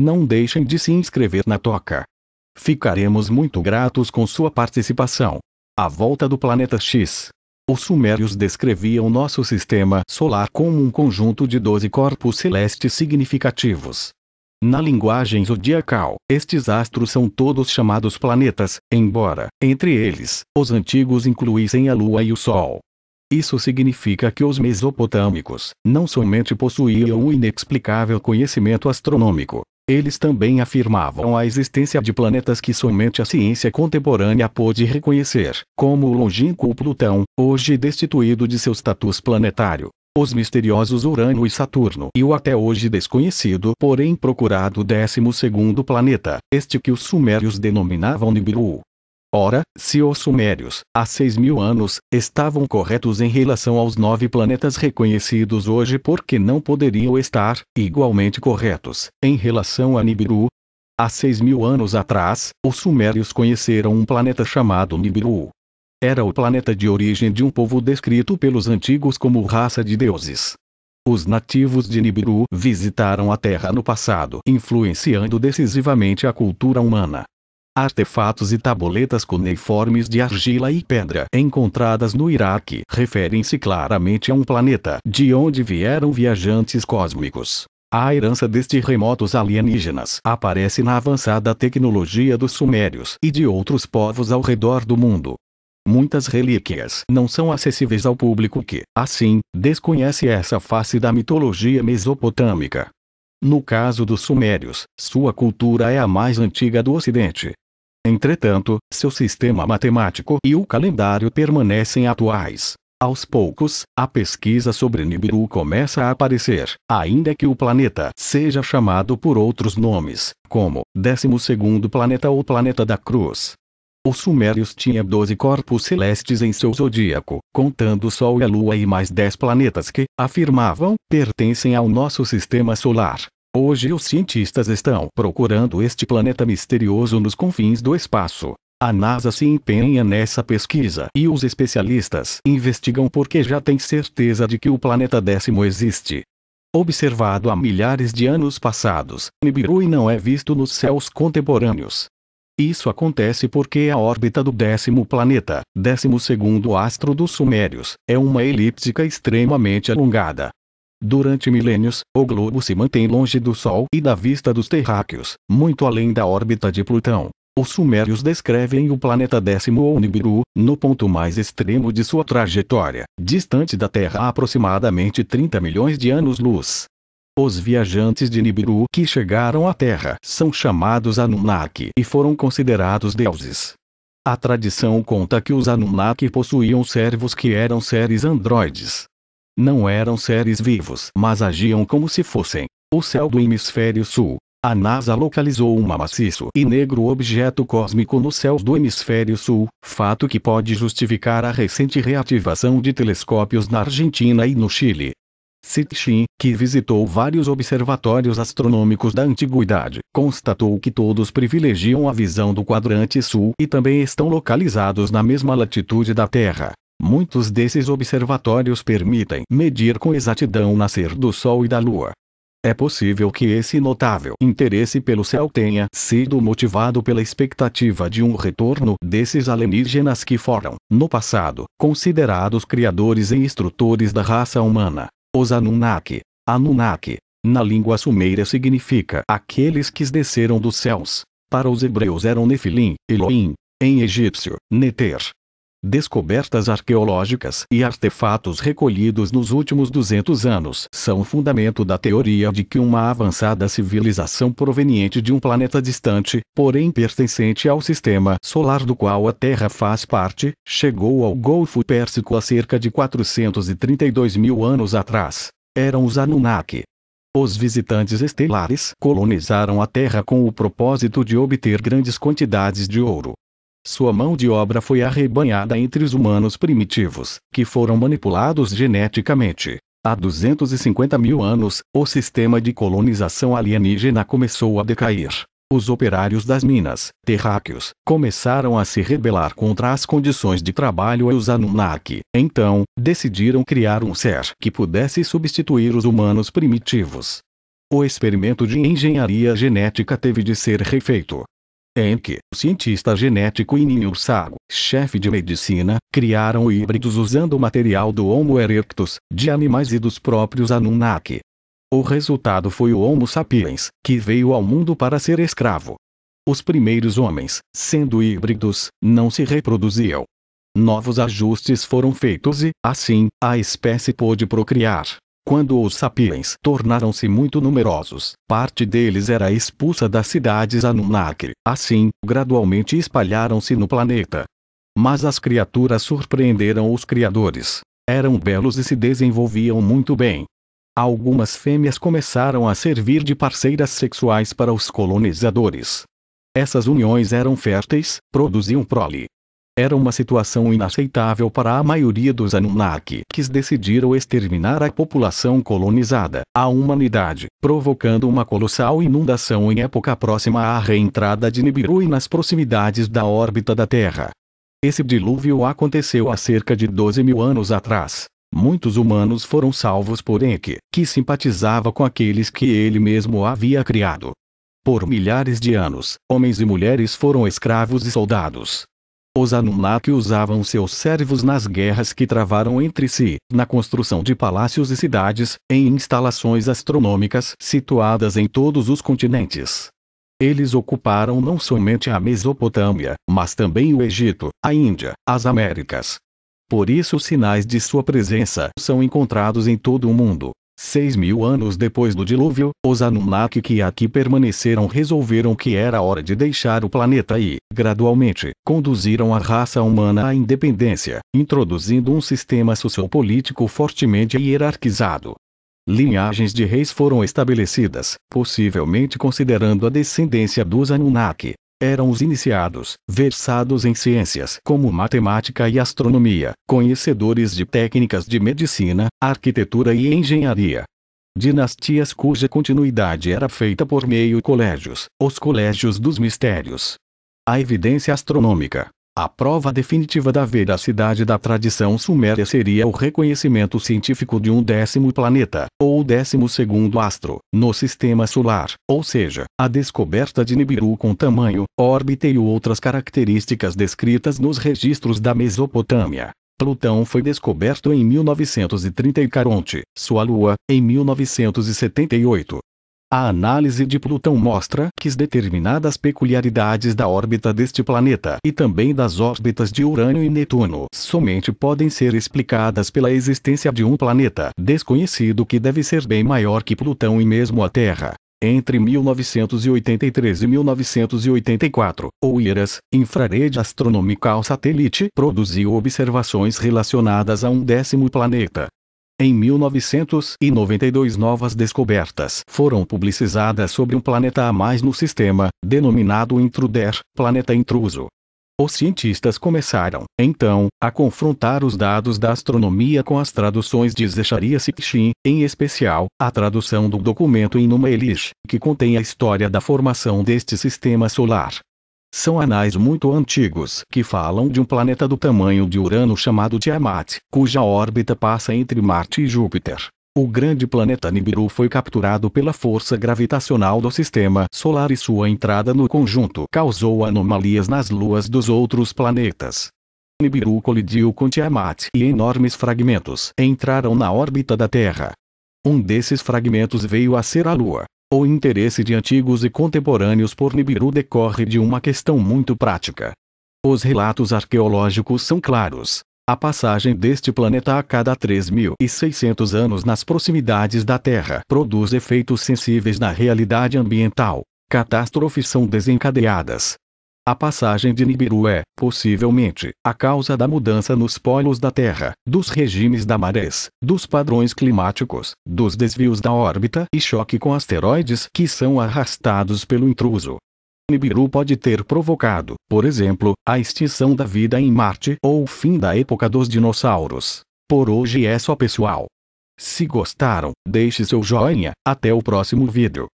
Não deixem de se inscrever na Toca. Ficaremos muito gratos com sua participação. A volta do planeta X. Os sumérios descreviam nosso sistema solar como um conjunto de 12 corpos celestes significativos. Na linguagem zodiacal, estes astros são todos chamados planetas, embora, entre eles, os antigos incluíssem a Lua e o Sol. Isso significa que os mesopotâmicos não somente possuíam um inexplicável conhecimento astronômico, eles também afirmavam a existência de planetas que somente a ciência contemporânea pôde reconhecer, como o longínquo Plutão, hoje destituído de seu status planetário. Os misteriosos Urano e Saturno e o até hoje desconhecido, porém procurado 12º planeta, este que os sumérios denominavam Nibiru. Ora, se os Sumérios, há seis mil anos, estavam corretos em relação aos nove planetas reconhecidos hoje, por que não poderiam estar, igualmente corretos, em relação a Nibiru? Há seis mil anos atrás, os Sumérios conheceram um planeta chamado Nibiru. Era o planeta de origem de um povo descrito pelos antigos como raça de deuses. Os nativos de Nibiru visitaram a Terra no passado, influenciando decisivamente a cultura humana. Artefatos e tabuletas cuneiformes de argila e pedra encontradas no Iraque referem-se claramente a um planeta de onde vieram viajantes cósmicos. A herança destes remotos alienígenas aparece na avançada tecnologia dos sumérios e de outros povos ao redor do mundo. Muitas relíquias não são acessíveis ao público que, assim, desconhece essa face da mitologia mesopotâmica. No caso dos sumérios, sua cultura é a mais antiga do Ocidente, Entretanto, seu sistema matemático e o calendário permanecem atuais. Aos poucos, a pesquisa sobre Nibiru começa a aparecer, ainda que o planeta seja chamado por outros nomes, como 12 planeta ou planeta da cruz. Os sumérios tinham 12 corpos celestes em seu zodíaco, contando o Sol e a Lua e mais 10 planetas que, afirmavam, pertencem ao nosso sistema solar. Hoje os cientistas estão procurando este planeta misterioso nos confins do espaço. A NASA se empenha nessa pesquisa e os especialistas investigam porque já têm certeza de que o planeta décimo existe. Observado há milhares de anos passados, Nibiru não é visto nos céus contemporâneos. Isso acontece porque a órbita do décimo planeta, décimo segundo astro dos Sumérios, é uma elíptica extremamente alongada, Durante milênios, o globo se mantém longe do Sol e da vista dos terráqueos, muito além da órbita de Plutão. Os sumérios descrevem o planeta décimo ou Nibiru, no ponto mais extremo de sua trajetória, distante da Terra a aproximadamente 30 milhões de anos-luz. Os viajantes de Nibiru que chegaram à Terra são chamados Anunnaki e foram considerados deuses. A tradição conta que os Anunnaki possuíam servos que eram seres androides, não eram seres vivos, mas agiam como se fossem. O céu do hemisfério sul. A NASA localizou um maciço e negro objeto cósmico no céu do hemisfério sul, fato que pode justificar a recente reativação de telescópios na Argentina e no Chile. Sitchin, que visitou vários observatórios astronômicos da antiguidade, constatou que todos privilegiam a visão do quadrante sul e também estão localizados na mesma latitude da Terra. Muitos desses observatórios permitem medir com exatidão o nascer do Sol e da Lua. É possível que esse notável interesse pelo céu tenha sido motivado pela expectativa de um retorno desses alienígenas que foram, no passado, considerados criadores e instrutores da raça humana. Os Anunnaki. Anunnaki, na língua sumeira significa aqueles que desceram dos céus. Para os hebreus eram Nefilim, Elohim. Em egípcio, Neter, Descobertas arqueológicas e artefatos recolhidos nos últimos 200 anos são o fundamento da teoria de que uma avançada civilização proveniente de um planeta distante, porém pertencente ao sistema solar do qual a Terra faz parte, chegou ao Golfo Pérsico há cerca de 432 mil anos atrás. Eram os Anunnaki. Os visitantes estelares colonizaram a Terra com o propósito de obter grandes quantidades de ouro, sua mão de obra foi arrebanhada entre os humanos primitivos, que foram manipulados geneticamente. Há 250 mil anos, o sistema de colonização alienígena começou a decair. Os operários das minas, terráqueos, começaram a se rebelar contra as condições de trabalho e os Anunnaki. Então, decidiram criar um ser que pudesse substituir os humanos primitivos. O experimento de engenharia genética teve de ser refeito, Enke, cientista genético e Ninho Sago, chefe de medicina, criaram híbridos usando o material do Homo erectus, de animais e dos próprios Anunnaki. O resultado foi o Homo sapiens, que veio ao mundo para ser escravo. Os primeiros homens, sendo híbridos, não se reproduziam. Novos ajustes foram feitos e, assim, a espécie pôde procriar. Quando os sapiens tornaram-se muito numerosos, parte deles era expulsa das cidades Anunnaki. Assim, gradualmente espalharam-se no planeta. Mas as criaturas surpreenderam os criadores. Eram belos e se desenvolviam muito bem. Algumas fêmeas começaram a servir de parceiras sexuais para os colonizadores. Essas uniões eram férteis, produziam prole, era uma situação inaceitável para a maioria dos Anunnaki, que decidiram exterminar a população colonizada, a humanidade, provocando uma colossal inundação em época próxima à reentrada de Nibiru e nas proximidades da órbita da Terra. Esse dilúvio aconteceu há cerca de 12 mil anos atrás. Muitos humanos foram salvos por Enki, que simpatizava com aqueles que ele mesmo havia criado. Por milhares de anos, homens e mulheres foram escravos e soldados, os Anunnaki usavam seus servos nas guerras que travaram entre si, na construção de palácios e cidades, em instalações astronômicas situadas em todos os continentes. Eles ocuparam não somente a Mesopotâmia, mas também o Egito, a Índia, as Américas. Por isso os sinais de sua presença são encontrados em todo o mundo, Seis mil anos depois do dilúvio, os Anunnaki que aqui permaneceram resolveram que era hora de deixar o planeta e, gradualmente, conduziram a raça humana à independência, introduzindo um sistema sociopolítico fortemente hierarquizado. Linhagens de reis foram estabelecidas, possivelmente considerando a descendência dos Anunnaki, eram os iniciados, versados em ciências como matemática e astronomia, conhecedores de técnicas de medicina, arquitetura e engenharia. Dinastias cuja continuidade era feita por meio colégios, os colégios dos mistérios. A evidência astronômica, a prova definitiva da veracidade da tradição suméria seria o reconhecimento científico de um décimo planeta, ou décimo segundo astro, no sistema solar, ou seja, a descoberta de Nibiru com tamanho, órbita e outras características descritas nos registros da Mesopotâmia. Plutão foi descoberto em 1930 e Caronte, sua lua, em 1978. A análise de Plutão mostra que determinadas peculiaridades da órbita deste planeta e também das órbitas de Urânio e Netuno somente podem ser explicadas pela existência de um planeta desconhecido que deve ser bem maior que Plutão e mesmo a Terra. Entre 1983 e 1984, o IRAS, Infrared Astronomical Satellite, produziu observações relacionadas a um décimo planeta, em 1992 novas descobertas foram publicizadas sobre um planeta a mais no sistema, denominado Intruder, planeta intruso. Os cientistas começaram, então, a confrontar os dados da astronomia com as traduções de Zecharia Sitchin, em especial, a tradução do documento Enuma Elish, que contém a história da formação deste sistema solar. São anais muito antigos que falam de um planeta do tamanho de Urano chamado Tiamat, cuja órbita passa entre Marte e Júpiter. O grande planeta Nibiru foi capturado pela força gravitacional do sistema solar e sua entrada no conjunto causou anomalias nas luas dos outros planetas. Nibiru colidiu com Tiamat e enormes fragmentos entraram na órbita da Terra. Um desses fragmentos veio a ser a Lua, o interesse de antigos e contemporâneos por Nibiru decorre de uma questão muito prática. Os relatos arqueológicos são claros. A passagem deste planeta a cada 3.600 anos nas proximidades da Terra produz efeitos sensíveis na realidade ambiental. Catástrofes são desencadeadas, a passagem de Nibiru é, possivelmente, a causa da mudança nos polos da Terra, dos regimes da marés, dos padrões climáticos, dos desvios da órbita e choque com asteroides que são arrastados pelo intruso. Nibiru pode ter provocado, por exemplo, a extinção da vida em Marte ou o fim da época dos dinossauros. Por hoje é só pessoal. Se gostaram, deixe seu joinha, até o próximo vídeo.